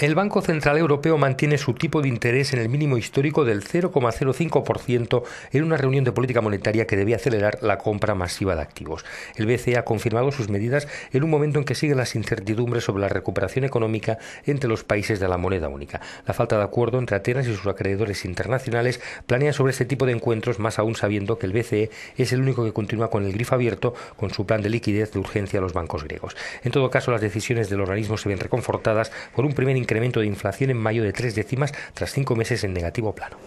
El Banco Central Europeo mantiene su tipo de interés en el mínimo histórico del 0,05% en una reunión de política monetaria que debía acelerar la compra masiva de activos. El BCE ha confirmado sus medidas en un momento en que siguen las incertidumbres sobre la recuperación económica entre los países de la moneda única. La falta de acuerdo entre Atenas y sus acreedores internacionales planea sobre este tipo de encuentros, más aún sabiendo que el BCE es el único que continúa con el grifo abierto con su plan de liquidez de urgencia a los bancos griegos. En todo caso, las decisiones del organismo se ven reconfortadas por un primer incremento de inflación en mayo de tres décimas tras cinco meses en negativo plano.